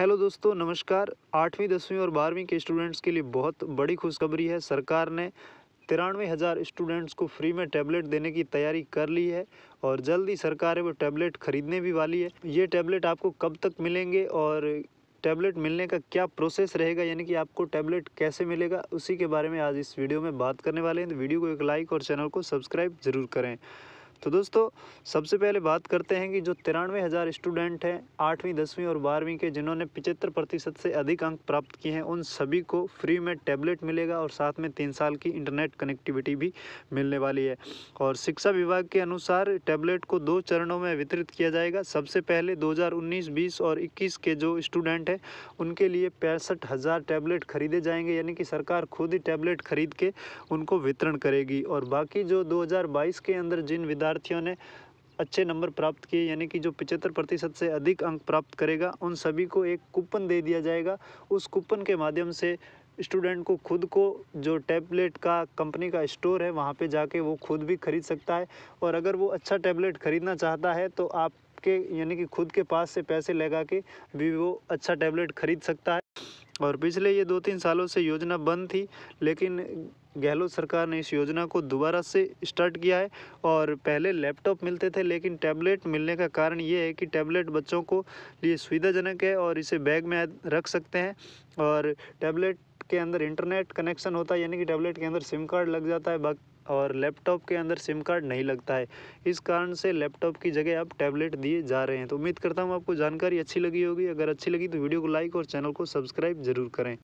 hello दोस्तों नमस्कार आठवीं दसवीं और बारहवीं के स्टूडेंट्स के लिए बहुत बड़ी खुशखबरी है सरकार ने तिरानवे हज़ार स्टूडेंट्स को फ्री में टैबलेट देने की तैयारी कर ली है और जल्द ही सरकार है वो टैबलेट ख़रीदने भी वाली है ये टैबलेट आपको कब तक मिलेंगे और टैबलेट मिलने का क्या प्रोसेस रहेगा यानी कि आपको टैबलेट कैसे मिलेगा उसी के बारे में आज इस वीडियो में बात करने वाले हैं तो वीडियो को एक लाइक और चैनल को सब्सक्राइब ज़रूर करें तो दोस्तों सबसे पहले बात करते हैं कि जो तिरानवे हज़ार स्टूडेंट हैं आठवीं दसवीं और बारहवीं के जिन्होंने पिचहत्तर प्रतिशत से अधिक अंक प्राप्त किए हैं उन सभी को फ्री में टैबलेट मिलेगा और साथ में तीन साल की इंटरनेट कनेक्टिविटी भी मिलने वाली है और शिक्षा विभाग के अनुसार टैबलेट को दो चरणों में वितरित किया जाएगा सबसे पहले दो हज़ार और इक्कीस के जो स्टूडेंट हैं उनके लिए पैंसठ हज़ार टैबलेट खरीदे जाएंगे यानी कि सरकार खुद ही टैबलेट खरीद के उनको वितरण करेगी और बाकी जो दो के अंदर जिन विद्यार्थी विद्यार्थियों ने अच्छे नंबर प्राप्त किए यानी कि जो पिचहत्तर प्रतिशत से अधिक अंक प्राप्त करेगा उन सभी को एक कूपन दे दिया जाएगा उस कूपन के माध्यम से स्टूडेंट को खुद को जो टैबलेट का कंपनी का स्टोर है वहाँ पे जाके वो खुद भी ख़रीद सकता है और अगर वो अच्छा टैबलेट ख़रीदना चाहता है तो आप के यानी कि खुद के पास से पैसे लगा के भी वो अच्छा टैबलेट खरीद सकता है और पिछले ये दो तीन सालों से योजना बंद थी लेकिन गहलोत सरकार ने इस योजना को दोबारा से स्टार्ट किया है और पहले लैपटॉप मिलते थे लेकिन टैबलेट मिलने का कारण ये है कि टैबलेट बच्चों को लिए सुविधाजनक है और इसे बैग में रख सकते हैं और टैबलेट के अंदर इंटरनेट कनेक्शन होता है यानी कि टैबलेट के अंदर सिम कार्ड लग जाता है बाकी और लैपटॉप के अंदर सिम कार्ड नहीं लगता है इस कारण से लैपटॉप की जगह अब टैबलेट दिए जा रहे हैं तो उम्मीद करता हूँ आपको जानकारी अच्छी लगी होगी अगर अच्छी लगी तो वीडियो को लाइक और चैनल को सब्सक्राइब ज़रूर करें